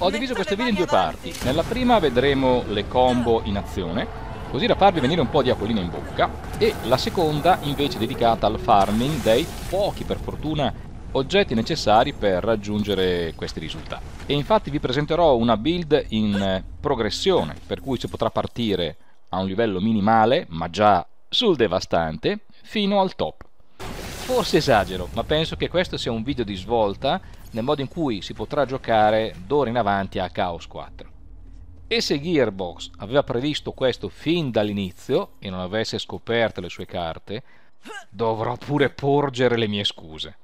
Ho diviso questo video in due parti. Nella prima vedremo le combo in azione, così da farvi venire un po' di acquolina in bocca, e la seconda invece dedicata al farming dei pochi, per fortuna, oggetti necessari per raggiungere questi risultati. E infatti vi presenterò una build in eh, progressione, per cui si potrà partire a un livello minimale, ma già sul devastante, fino al top. Forse esagero, ma penso che questo sia un video di svolta nel modo in cui si potrà giocare d'ora in avanti a Chaos 4. E se Gearbox aveva previsto questo fin dall'inizio e non avesse scoperto le sue carte, dovrò pure porgere le mie scuse.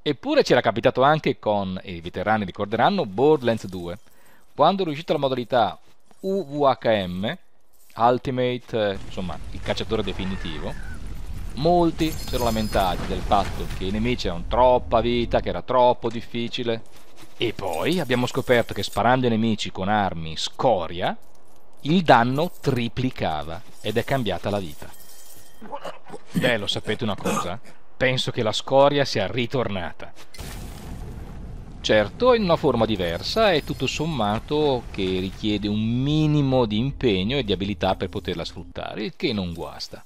Eppure c'era capitato anche con, e i veterani ricorderanno, Borderlands 2, quando è uscita la modalità UVHM, Ultimate, eh, insomma il cacciatore definitivo, Molti si sono lamentati del fatto che i nemici avevano troppa vita, che era troppo difficile. E poi abbiamo scoperto che sparando i nemici con armi scoria, il danno triplicava ed è cambiata la vita. Beh, lo sapete una cosa? Penso che la scoria sia ritornata. Certo, in una forma diversa e tutto sommato che richiede un minimo di impegno e di abilità per poterla sfruttare, il che non guasta.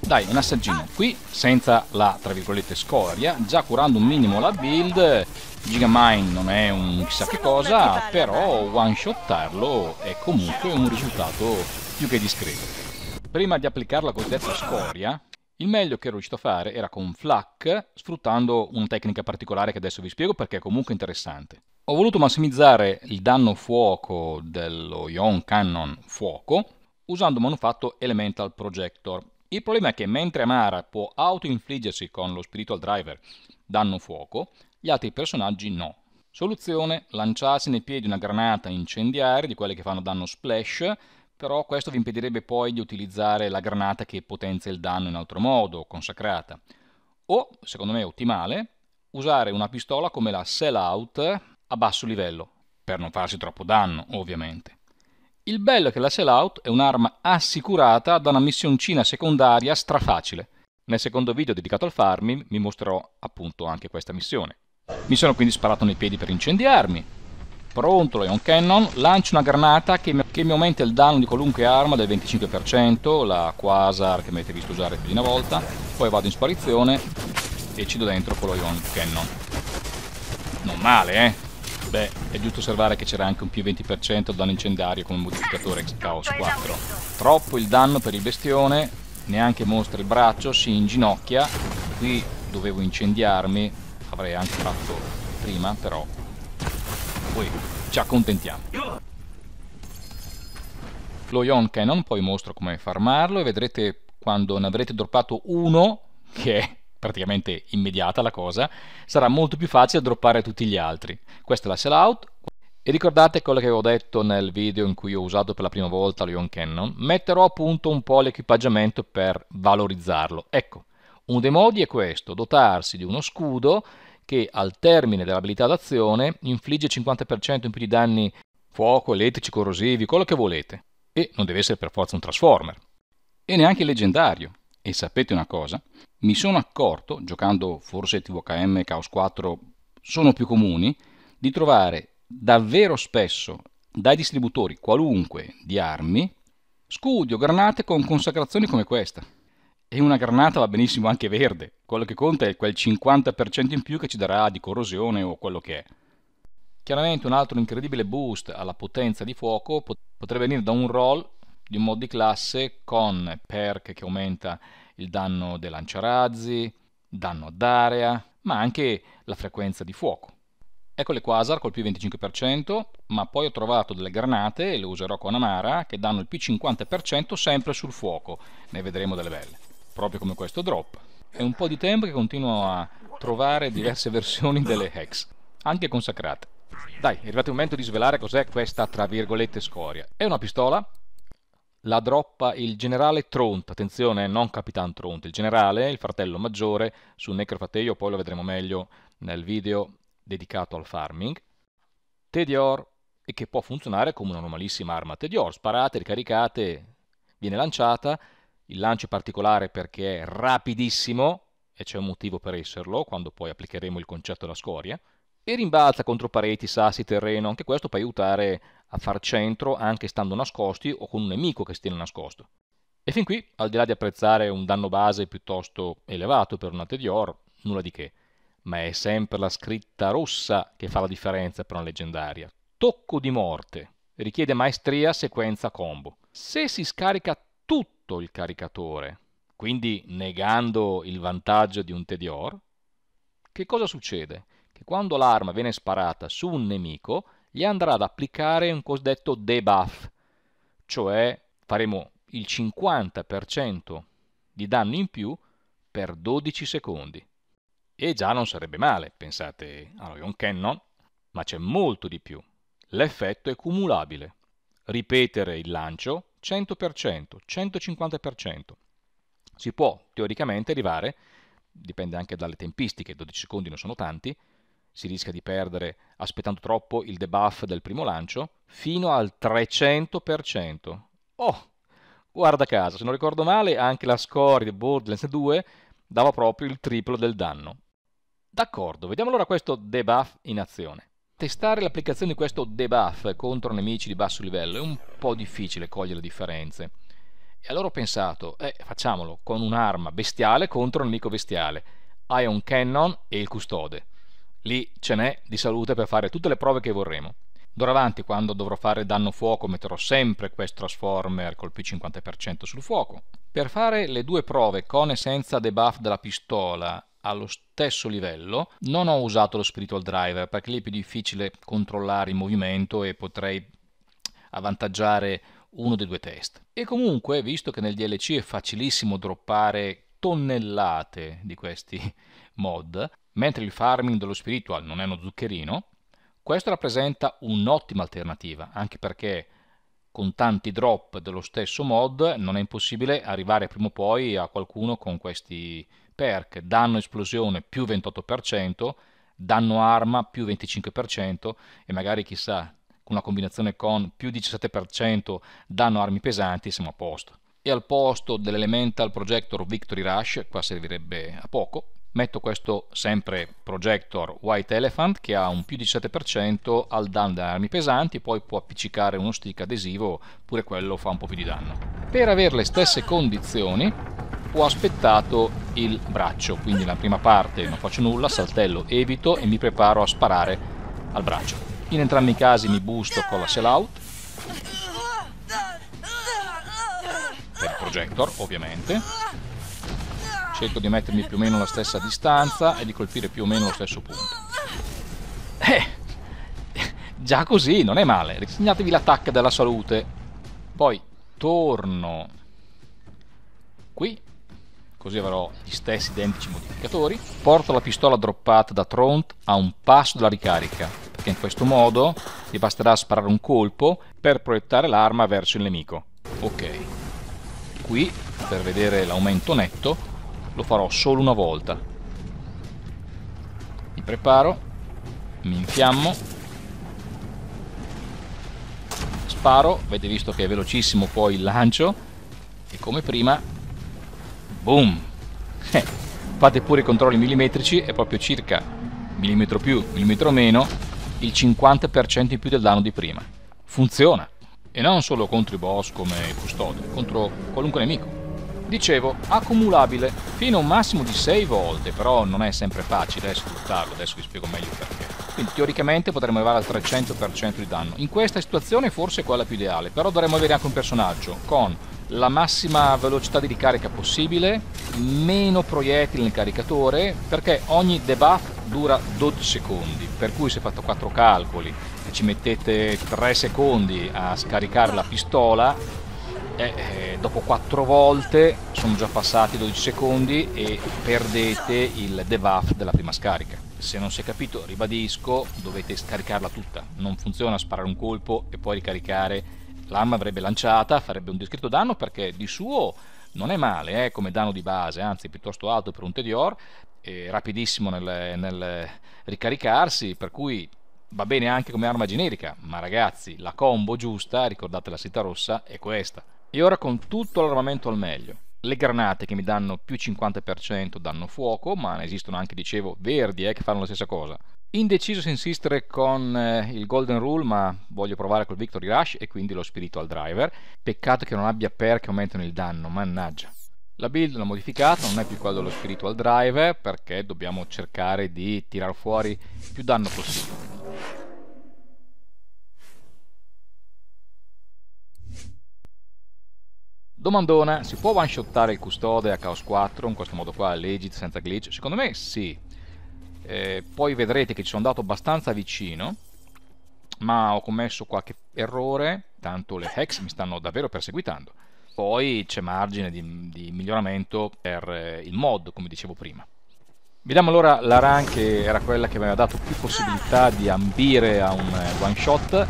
Dai, un assaggino. Qui, senza la, tra virgolette, scoria, già curando un minimo la build, Gigamine non è un chissà che cosa, però one-shottarlo è comunque un risultato più che discreto. Prima di applicare la cosiddetta scoria, il meglio che ero riuscito a fare era con Flak, sfruttando una tecnica particolare che adesso vi spiego perché è comunque interessante. Ho voluto massimizzare il danno fuoco dello Ion Cannon Fuoco usando il manufatto Elemental Projector, il problema è che mentre Mara può autoinfliggersi con lo Spiritual Driver danno fuoco, gli altri personaggi no. Soluzione, lanciarsi nei piedi una granata incendiaria, di quelle che fanno danno splash, però questo vi impedirebbe poi di utilizzare la granata che potenzia il danno in altro modo, consacrata. O, secondo me ottimale, usare una pistola come la Sellout a basso livello, per non farsi troppo danno, ovviamente. Il bello è che la sellout è un'arma assicurata da una missioncina secondaria strafacile. Nel secondo video dedicato al farming vi mostrerò appunto anche questa missione. Mi sono quindi sparato nei piedi per incendiarmi. Pronto Leon Cannon, lancio una granata che mi, che mi aumenta il danno di qualunque arma del 25%, la Quasar che mi avete visto usare più di una volta, poi vado in sparizione e ci do dentro con lo Ion Cannon. Non male, eh? Beh, è giusto osservare che c'era anche un più 20% danno incendiario come modificatore Chaos 4. Troppo il danno per il bestione, neanche mostra il braccio, si inginocchia. Qui dovevo incendiarmi, avrei anche fatto prima, però poi ci accontentiamo. Lo Cannon, poi mostro come farmarlo e vedrete quando ne avrete droppato uno, che è praticamente immediata la cosa, sarà molto più facile droppare tutti gli altri. Questa è la sellout. E ricordate quello che avevo detto nel video in cui ho usato per la prima volta lo Ion Cannon? Metterò a punto un po' l'equipaggiamento per valorizzarlo. Ecco, uno dei modi è questo, dotarsi di uno scudo che al termine dell'abilità d'azione infligge 50% in più di danni fuoco, elettrici, corrosivi, quello che volete. E non deve essere per forza un Transformer. E neanche il leggendario. E sapete una cosa? Mi sono accorto, giocando forse TVKM e Chaos 4 sono più comuni, di trovare davvero spesso dai distributori qualunque di armi scudio, granate con consacrazioni come questa. E una granata va benissimo anche verde, quello che conta è quel 50% in più che ci darà di corrosione o quello che è. Chiaramente un altro incredibile boost alla potenza di fuoco potrebbe venire da un roll di un mod di classe con perk che aumenta il danno dei lanciarazzi, danno d'area, ma anche la frequenza di fuoco. Ecco le quasar col più 25%, ma poi ho trovato delle granate, e le userò con Amara, che danno il più 50% sempre sul fuoco. Ne vedremo delle belle. Proprio come questo drop. È un po' di tempo che continuo a trovare diverse versioni delle hex, anche consacrate. Dai, è arrivato il momento di svelare cos'è questa, tra virgolette, scoria. È una pistola la droppa il generale Tront, attenzione, non Capitan Tront, il generale, il fratello maggiore, su Necrofateio, poi lo vedremo meglio nel video dedicato al farming, Tedior, e che può funzionare come una normalissima arma Tedior, sparate, ricaricate, viene lanciata, il lancio è particolare perché è rapidissimo, e c'è un motivo per esserlo, quando poi applicheremo il concetto della scoria, e rimbalza contro pareti, sassi, terreno, anche questo può aiutare a far centro anche stando nascosti o con un nemico che stiene nascosto. E fin qui, al di là di apprezzare un danno base piuttosto elevato per una Tedior, nulla di che, ma è sempre la scritta rossa che fa la differenza per una leggendaria. Tocco di morte, richiede maestria, sequenza, combo. Se si scarica tutto il caricatore, quindi negando il vantaggio di un Tedior, che cosa succede? che quando l'arma viene sparata su un nemico, gli andrà ad applicare un cosiddetto debuff, cioè faremo il 50% di danno in più per 12 secondi. E già non sarebbe male, pensate, a allora è un cannon, ma c'è molto di più. L'effetto è cumulabile. Ripetere il lancio 100%, 150%. Si può teoricamente arrivare, dipende anche dalle tempistiche, 12 secondi non sono tanti, si rischia di perdere aspettando troppo il debuff del primo lancio, fino al 300%. Oh, guarda caso, se non ricordo male, anche la score di Borderlands 2 dava proprio il triplo del danno. D'accordo, vediamo allora questo debuff in azione. Testare l'applicazione di questo debuff contro nemici di basso livello è un po' difficile cogliere le differenze. E allora ho pensato, eh, facciamolo con un'arma bestiale contro un nemico bestiale, Ion Cannon e il custode. Lì ce n'è di salute per fare tutte le prove che vorremmo. D'ora avanti, quando dovrò fare danno fuoco, metterò sempre questo transformer col più 50% sul fuoco. Per fare le due prove con e senza debuff della pistola allo stesso livello, non ho usato lo spiritual driver perché lì è più difficile controllare il movimento e potrei avvantaggiare uno dei due test. E comunque, visto che nel DLC è facilissimo droppare tonnellate di questi mod, Mentre il farming dello spiritual non è uno zuccherino, questo rappresenta un'ottima alternativa, anche perché con tanti drop dello stesso mod non è impossibile arrivare prima o poi a qualcuno con questi perk danno esplosione più 28% danno arma più 25% e magari chissà con una combinazione con più 17% danno armi pesanti siamo a posto e al posto dell'elemental projector victory rush qua servirebbe a poco metto questo sempre projector white elephant che ha un più 17% al danno da armi pesanti poi può appiccicare uno stick adesivo pure quello fa un po' più di danno per avere le stesse condizioni ho aspettato il braccio quindi la prima parte non faccio nulla saltello evito e mi preparo a sparare al braccio in entrambi i casi mi busto con la sell out per projector ovviamente cerco di mettermi più o meno la stessa distanza e di colpire più o meno lo stesso punto. Eh, già così, non è male. Risegnatevi l'attacco della salute. Poi torno qui, così avrò gli stessi identici modificatori. Porto la pistola droppata da Tront a un passo dalla ricarica, perché in questo modo mi basterà sparare un colpo per proiettare l'arma verso il nemico. Ok, qui per vedere l'aumento netto lo farò solo una volta mi preparo mi infiammo sparo avete visto che è velocissimo poi il lancio e come prima boom eh, fate pure i controlli millimetrici è proprio circa millimetro più millimetro meno il 50% in più del danno di prima funziona e non solo contro i boss come custode contro qualunque nemico Dicevo, accumulabile fino a un massimo di 6 volte, però non è sempre facile eh, sfruttarlo, adesso vi spiego meglio perché. Quindi teoricamente potremmo arrivare al 300% di danno. In questa situazione forse è quella più ideale, però dovremmo avere anche un personaggio con la massima velocità di ricarica possibile, meno proiettili nel caricatore, perché ogni debuff dura 12 secondi, per cui se fatto 4 calcoli e ci mettete 3 secondi a scaricare la pistola, eh, dopo 4 volte sono già passati 12 secondi e perdete il debuff della prima scarica. Se non si è capito, ribadisco, dovete scaricarla tutta. Non funziona sparare un colpo e poi ricaricare. L'arma avrebbe lanciata, farebbe un discreto danno perché di suo non è male eh, come danno di base, anzi piuttosto alto per un Tedior, rapidissimo nel, nel ricaricarsi, per cui va bene anche come arma generica, ma ragazzi, la combo giusta, ricordate la seta rossa, è questa. E ora con tutto l'armamento al meglio. Le granate che mi danno più 50% danno fuoco, ma ne esistono anche, dicevo, verdi eh, che fanno la stessa cosa. Indeciso se insistere con eh, il Golden Rule, ma voglio provare col Victory Rush e quindi lo Spiritual Driver. Peccato che non abbia per che aumentano il danno, mannaggia. La build l'ho modificata, non è più quella dello Spiritual Driver perché dobbiamo cercare di tirar fuori più danno possibile. Domandona, si può one shottare il custode a Chaos 4 in questo modo qua, legit senza glitch? Secondo me sì. Eh, poi vedrete che ci sono andato abbastanza vicino, ma ho commesso qualche errore, tanto le hex mi stanno davvero perseguitando. Poi c'è margine di, di miglioramento per eh, il mod, come dicevo prima. Vediamo allora la run che era quella che mi aveva dato più possibilità di ambire a un eh, one shot.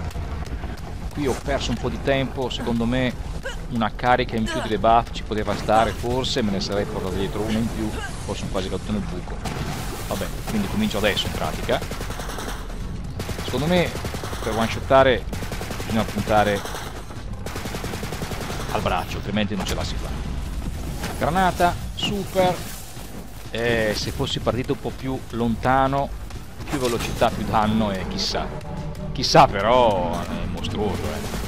Qui ho perso un po' di tempo, secondo me una carica in più di debuff ci poteva stare forse, me ne sarei portato dietro una in più, o sono quasi caduto nel buco. Vabbè, quindi comincio adesso in pratica. Secondo me per one shottare bisogna puntare al braccio, altrimenti non ce la si fa. Granata, super. Eh, se fossi partito un po' più lontano, più velocità, più danno e eh, chissà. Chissà però è mostruoso, eh.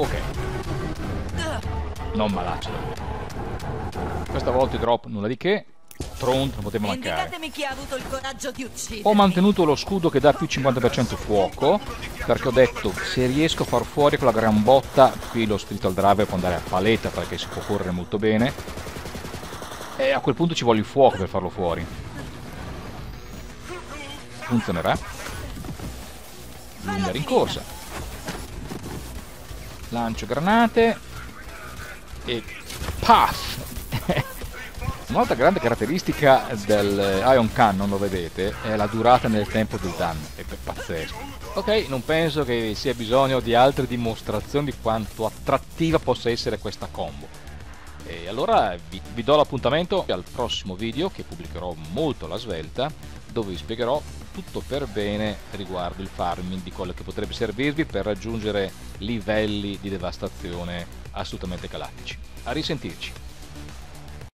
Ok. Non malaccio davvero. Questa volta i drop nulla di che. Tront non poteva mancare. Ho mantenuto lo scudo che dà più 50% fuoco, perché ho detto se riesco a far fuori quella gran botta, qui lo spiritual driver può andare a paletta perché si può correre molto bene. E a quel punto ci vuole il fuoco per farlo fuori. Funzionerà. Lunga rincorsa lancio granate e PAF! Un'altra grande caratteristica del Ion Cannon, lo vedete, è la durata nel tempo del danno, è pazzesco. Ok, non penso che sia bisogno di altre dimostrazioni di quanto attrattiva possa essere questa combo. E allora vi, vi do l'appuntamento al prossimo video che pubblicherò molto alla svelta dove vi spiegherò tutto per bene riguardo il farming di quello che potrebbe servirvi per raggiungere livelli di devastazione assolutamente galattici. A risentirci!